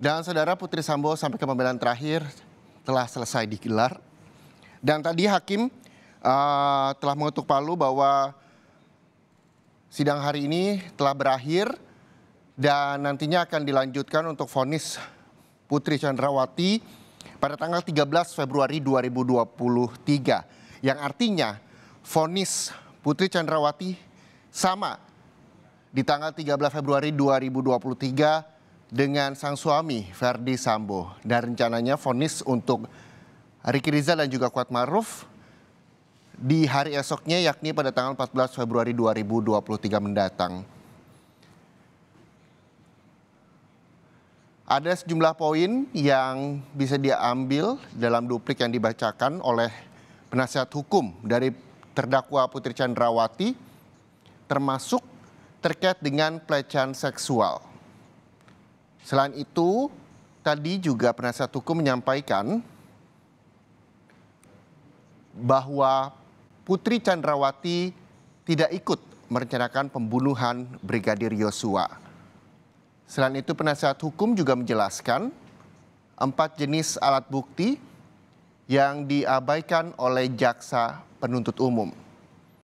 Dan saudara Putri Sambo sampai ke pembelaan terakhir telah selesai digelar. Dan tadi hakim uh, telah mengetuk palu bahwa sidang hari ini telah berakhir dan nantinya akan dilanjutkan untuk vonis Putri Chandrawati pada tanggal 13 Februari 2023 yang artinya vonis Putri Chandrawati sama di tanggal 13 Februari 2023 dengan sang suami Verdi Sambo dan rencananya vonis untuk Riki Rizal dan juga Kuat Maruf di hari esoknya yakni pada tanggal 14 Februari 2023 mendatang. Ada sejumlah poin yang bisa diambil dalam duplik yang dibacakan oleh penasihat hukum dari terdakwa Putri Chandrawati termasuk terkait dengan pelecehan seksual. Selain itu, tadi juga penasihat hukum menyampaikan bahwa Putri Chandrawati tidak ikut merencanakan pembunuhan Brigadir Yosua. Selain itu, penasihat hukum juga menjelaskan empat jenis alat bukti yang diabaikan oleh jaksa penuntut umum.